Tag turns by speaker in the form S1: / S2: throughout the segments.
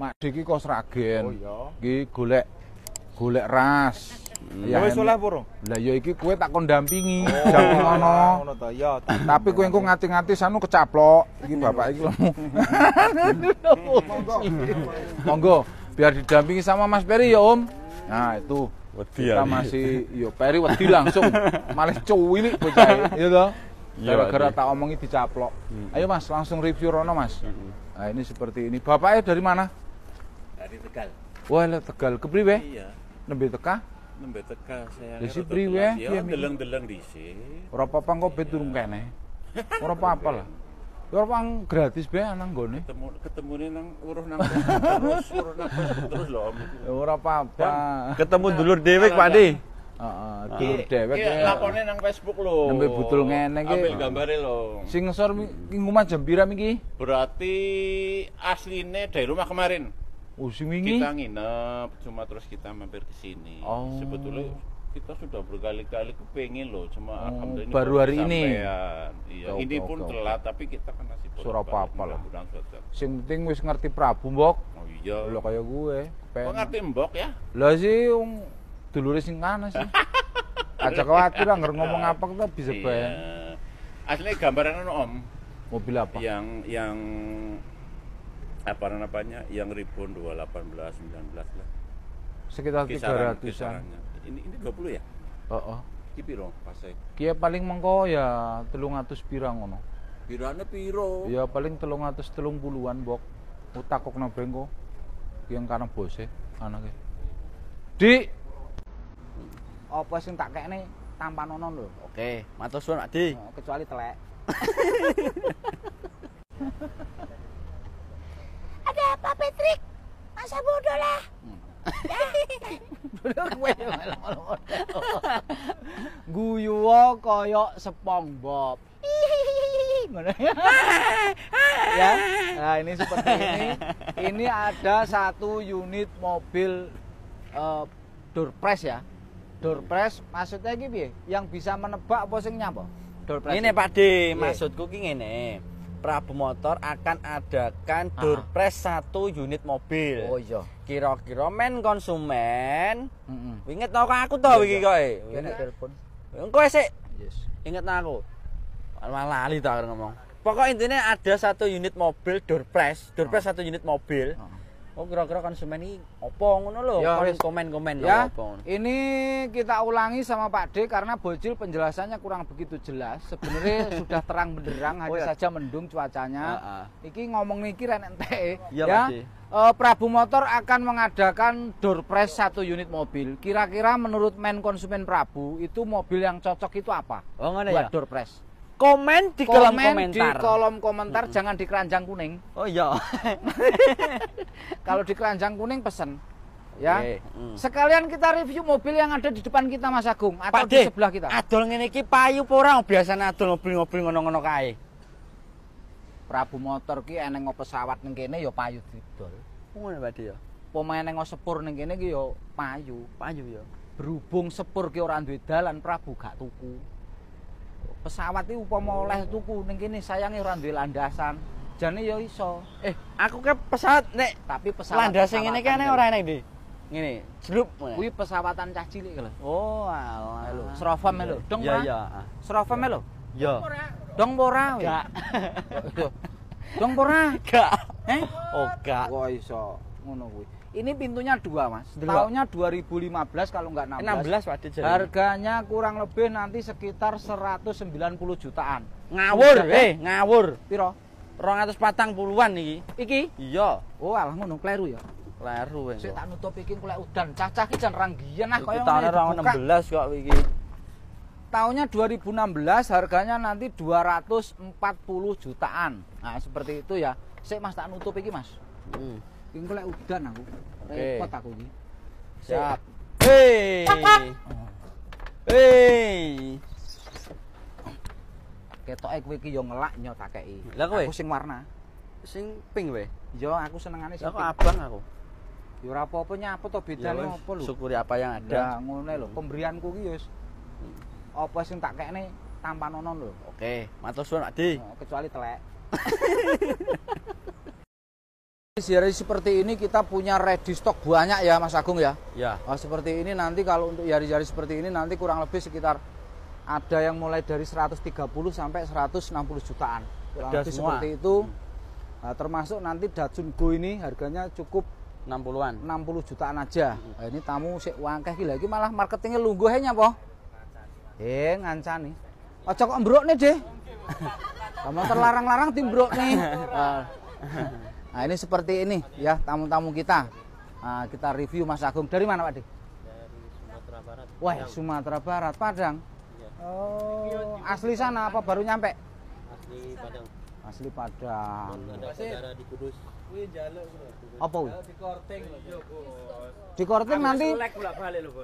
S1: Makdi iki kok Sragen. Oh iya. golek golek ras. Hmm. Ya, ya wis oleh purung. Lah ya iki kowe tak kon dampingi. Oh, Jam ngono. Ngono ta ya. Tapi kowe engko ngati-ngati sanu kecaplok. Iki hmm. bapak iki lemu. Monggo. biar didampingi sama Mas Peri ya Om. Nah itu wedi kita masih yo ya, Peri wedi langsung malah nih, bocah ya toh. Iya, gara-gara tak omongi dicaplok. Hmm. Ayo Mas langsung review Rono Mas. Nah ini seperti ini. Bapaknya dari mana? di Tegal. Wah, lek Tegal kepriwe? Iya. Nembe teka? Nembe teka saya. Lah priwe? Ya deleng-deleng dhisik. Ora apa-apa kok bet turun iya. kene. Ora apa-apa lah. Ya wong gratis be nang gone. Ketemu ketemune nang uruh nang terus uruh nang terus lho Om. Ya, ora apa-apa. Ketemu dulur dhewe Pak Di. Heeh, dulur iya, dhewe. Ki iya, ya. lakone nang Facebook lho. Nembe butul ngene iki. Ambil gambare lho. Sing ngesor ing omah jam pira iki? Berarti asline dari rumah kemarin. Oh, sing wingi. Kita nginep, cuma terus kita mampir ke sini. Oh. Sebetulnya kita sudah berkali-kali kepengen loh, cuma oh, alhamdulillah baru hari ini. Iya, oh, ini oh, pun telat tapi kita kan masih Surah apa lah. Sing penting wis ngerti Prabu, Mbok. Oh iya. Lo kayak gue. Kok ngerti Mbok ya? Lah sih Ung dulure sing kana sih. Aja khawatir lah ngomong apa kita bisa iya. bayang. Aslinya gambaran Om. Mobil apa? Yang yang apa namanya yang ribuan 2018 19 lah sekitar tiga ratusan ini ini 20 ya oh, oh. ki piro pasai kia paling mengko ya telung atus pirang ngono pirane piro ya paling telung atus telung puluhan bok utakok bengko yang karena bose anaknya di
S2: apa sing tak nih tanpa nonon lho
S1: oke matur suwun Adi oh,
S2: kecuali telek usah bodoh lah. Hmm. Bodoh kowe malam-malam. Guyuwa kaya SpongeBob. ya. Nah, ini seperti ini. Ini ada satu unit mobil uh, door press ya. Door press maksudnya iki Yang bisa menebak apa sing Door press. ini Pak D, iya. maksudku ki ngene. Prabu Motor akan adakan ah. door press satu unit mobil. Oh iya. Kira-kira men konsumen. Mm -mm. Inget tau aku tau wiki kau eh. Ini telepon. Engkau sih. Yes. Inget aku. Malah lali tau ngomong. Pokok intinya ada satu unit mobil door press, door ah. press ah. satu unit mobil. Ah. Oh kira-kira konsumen ini opong, ngono lho, ya, komen-komen ya. Opo. Ini kita ulangi sama Pak D karena bocil penjelasannya kurang begitu jelas. Sebenarnya sudah terang benderang, hanya ya. saja mendung cuacanya. Uh -uh. Iki ngomong mikir renente iya, ya. ya. E, Prabu Motor akan mengadakan door press satu unit mobil. Kira-kira menurut men konsumen Prabu itu mobil yang cocok itu apa? Oh, buat ya? door press komen di kolom komentar. Di kolom komentar hmm. jangan di keranjang kuning. Oh iya. Kalau di keranjang kuning pesen. Ya. Okay. Hmm. Sekalian kita review mobil yang ada di depan kita Mas Agung atau Pak di sebelah kita. Adol ngene iki payu apa ora biasane adol mobil-mobil ngono-ngono kae. Prabu motor ki eneng pesawat ning kene ya payu didol. Ngono Pak ya. Pemain neng sepur ning kene ki ya payu. Payu ya. Berhubung sepur ki ora duwe dalan Prabu gak tuku. pesawat itu upama oleh tuku ning kene sayange ora duwe landasan jane ya iso eh aku ke pesawat nek tapi pesawat landasan ngene kene ora enak ndi ngene jlup kuwi pesawatan cah cilik lho oh alah lho srofam lho dong ya ya srofam lho ya dong ora gak dong ora gak eh oh gak kok iso ngono kuwi Ini pintunya dua mas. Delok. Tahunnya 2015 kalau nggak 16. 16 Pak Harganya kurang lebih nanti sekitar 190 jutaan. Ngawur, eh, eh ngawur. Piro? atas patang puluhan nih. Iki? Iya. Oh alah ngono kleru ya. Kleru eh, Saya tak nutup bikin kulek udan. Cacah iki jan ranggian ah koyo ini. Tahunnya 16 kok iki. Tahunnya 2016 harganya nanti 240 jutaan. Nah, seperti itu ya. Saya Mas tak nutup iki Mas. Hmm. Ini kalau udan aku. Repot aku ini. Siap. Hei. Hei. Ketok ek wiki yang ngelak nyota Lah kowe. Aku sing warna. Sing pink we. Yo aku senengane sing. abang aku. Yo ora apa-apa nyapot to bedane apa lho. Syukuri apa yang ada. Ya lho, pemberianku ki yo apa sing tak kene tanpa lho. Oke, matur suwun Adi. Oh, kecuali telek. Di hari seperti ini kita punya ready stock banyak ya Mas Agung ya. Ya. Oh, seperti ini nanti kalau untuk jari-jari seperti ini nanti kurang lebih sekitar ada yang mulai dari 130 sampai 160 jutaan. Kurang ada lebih semua. seperti itu. Hmm. Nah, termasuk nanti Datsun Go ini harganya cukup 60-an. 60 jutaan aja. Hmm. Nah, ini tamu sik wangkeh iki lagi malah marketingnya lungguh ae nyapa? Eh, ngancani. Aja kok mbrokne, Deh. Kamu terlarang-larang timbrokne. Ah. Nah ini seperti ini ya tamu-tamu kita. Nah, kita review Mas Agung dari mana Pak Dik? Dari Sumatera Barat. Wah Sumatera Barat Padang. Iya. Oh asli sana apa baru nyampe?
S1: Asli Padang
S2: asli Padang. Ada di Kudus. Kuwi njaluk Apa kuwi? Di korting iya, Di korting nanti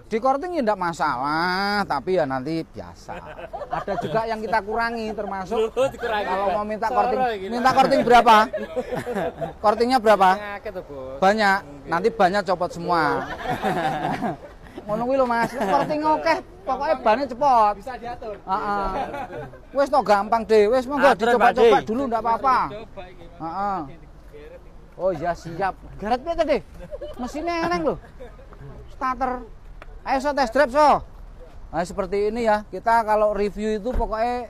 S2: Di korting ya ndak masalah, tapi ya nanti biasa. Ada juga yang kita kurangi termasuk kalau mau minta korting, minta korting berapa? Kortingnya berapa? Banyak. Nanti banyak copot semua. Ngono kuwi lho Mas, korting oke pokoknya bannya cepot. Bisa diatur. -uh. wes no gampang deh, mau nggak dicoba-coba dulu ndak apa-apa. -uh. Oh ya siap. Garet piye tadi? Mesinnya eneng loh. Starter. Ayo so test drive so. Nah, seperti ini ya. Kita kalau review itu pokoknya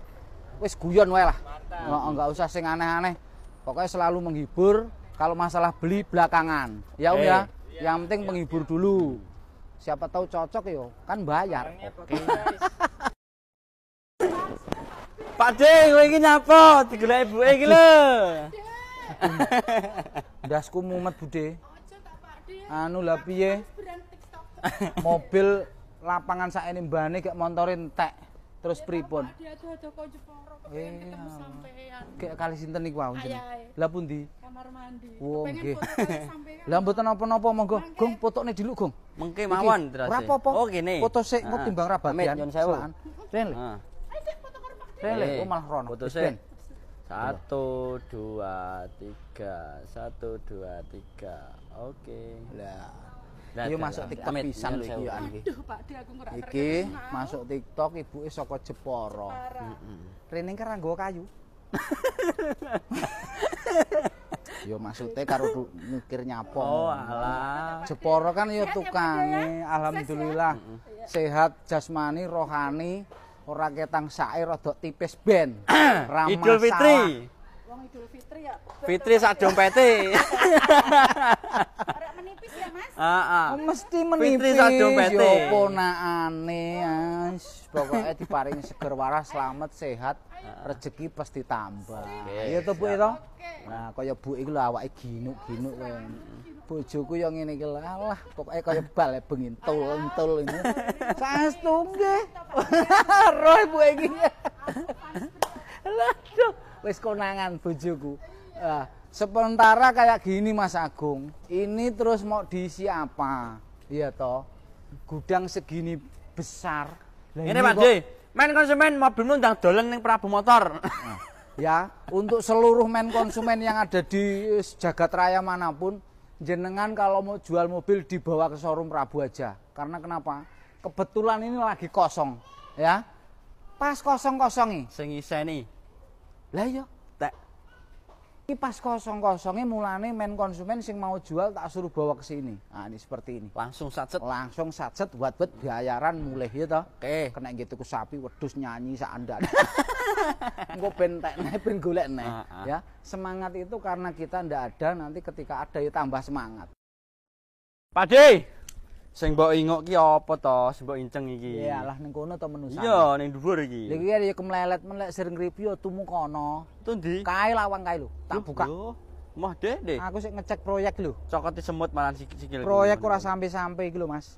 S2: wes guyon wae lah. Mantap. enggak usah sing aneh-aneh. Pokoknya selalu menghibur kalau masalah beli belakangan. Ya Om eh. ya. Yang penting menghibur dulu. siapa tahu cocok yo kan bayar Pak D, gue ini nyapot, gila ibu E gila. Dasku mumet bude. Anu lah piye? Mobil lapangan saya ini bani kayak motorin tek. terus iya, pripun dia tuh ada kok Jeporo pengen iya. ketemu sampean kayak kali kamar mandi wow, oke. Lah sampean lha mboten monggo gong fotone dulu gong mengke mawon terus ora apa-apa oh, foto sik engko ah. timbang ra bagian nyun sewu ren le ah. ren le eh, oh malah foto sik satu dua tiga satu dua tiga oke lah Iyo masuk TikTok aku Iki masuk TikTok ibuke saka Jeporo. Heeh. Rene nggo kayu. Yo maksudte karo mikir nyapong. Oh Jeporo kan yo tukang alhamdulillah sehat jasmani rohani ora ketang sae rada tipis ben. Idul Fitri. Wong Idul Fitri ya. Fitri sak Ah, ah. Mesti Mesthi menipi. Sopo naane? Pokoke diparingi seger waras, selamat, sehat, rezeki pasti tambah. Iya to, Bu Ira? Nah, kaya Bu iki lho awake ginuk-ginuk kowe. Bojoku yo ngene iki lho. Alah, pokoke kaya bal bengi tul-tul ini. Saestu nggih. Roh Bu iki. Lah, wis konangan bojoku. Ah. sementara kayak gini Mas Agung ini terus mau diisi apa iya toh gudang segini besar ini, ini Pak D main konsumen mobil nundang dolen yang Prabu Motor nah, ya untuk seluruh main konsumen yang ada di jagat raya manapun jenengan kalau mau jual mobil dibawa ke showroom Prabu aja karena kenapa kebetulan ini lagi kosong ya pas kosong kosong nih sing seni lah iya, kipas pas kosong-kosongnya mulane main konsumen sing mau jual tak suruh bawa ke sini. Nah, ini seperti ini. Langsung satset. Langsung satset buat buat bayaran mulai ya gitu Oke. Kena gitu ke sapi wedus nyanyi seandan. gue bentek tek nek ben golek ah, ah. ya. Semangat itu karena kita ndak ada nanti ketika ada ya tambah semangat. Padi. Sing mbok ingok ki apa to? Sing mbok inceng iki. Iyalah ning kono to menusane. Iya, ning dhuwur iki. Lha iki ya kemlelet men lek sering review tumu kono. Tundi? Kae lawang kae lho. Tak buka. Mah deh deh. Aku sih ngecek proyek lho. Cokot semut malah sikil. Proyek ora sampai-sampai iki lho, Mas.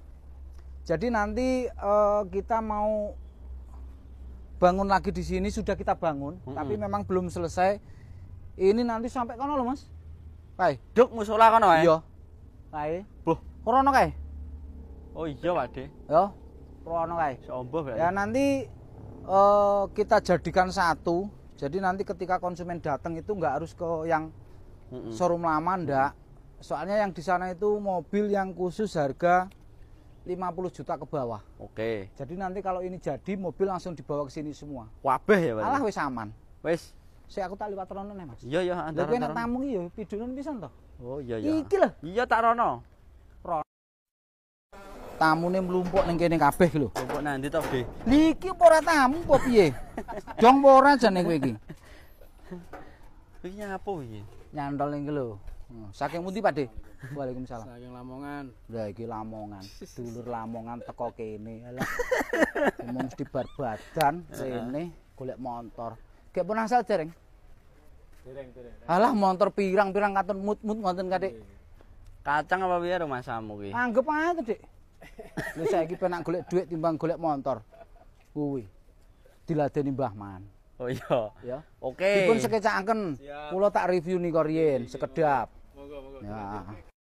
S2: Jadi nanti uh, kita mau bangun lagi di sini sudah kita bangun, mm tapi memang belum selesai. Ini nanti sampai kono lho, Mas. Kae, duk musola kono ae. Eh. Iya. Kae. Boh, kono kae. Oh iya Pak De. Ya, Purwono kae. Seombo Ya nanti uh, kita jadikan satu. Jadi nanti ketika konsumen datang itu nggak harus ke yang mm showroom lama ndak. Soalnya yang di sana itu mobil yang khusus harga 50 juta ke bawah. Oke. Jadi nanti kalau ini jadi mobil langsung dibawa ke sini semua. Wabeh ya, Pak. Alah wis aman. Wis. Saya aku tak liwat rono nih, Mas. Iya, iya, antar. Lha tamu iki ya videonan pisan to. Oh iya iya. Iki lho. Iya tak rono. tamune mlumpuk ning kene kabeh lho. Mlumpuk nanti to, Bi? Niki apa ora tamu apa piye? Dong apa ora jane kowe iki? Iki nyapo iki? Nyantol ning lho. Hmm, saking mundi, Pakde? Waalaikumsalam. Saking Lamongan. Lah iki Lamongan. Dulur Lamongan teko kene. Alah. Ngomong di bar badan golek motor. Gek pun asal dereng. Dereng, dereng. Alah motor pirang-pirang katon mut-mut ngoten kadek. Kacang apa biar rumah samu ki? Anggep aja, Dik. Lu saiki penak golek duit timbang golek motor. Kuwi. Diladeni Mbah Man. Oh iya. Ya. Oke. Dipun sekecaken. Kula tak review nika riyen sekedap. Monggo, monggo. Ya.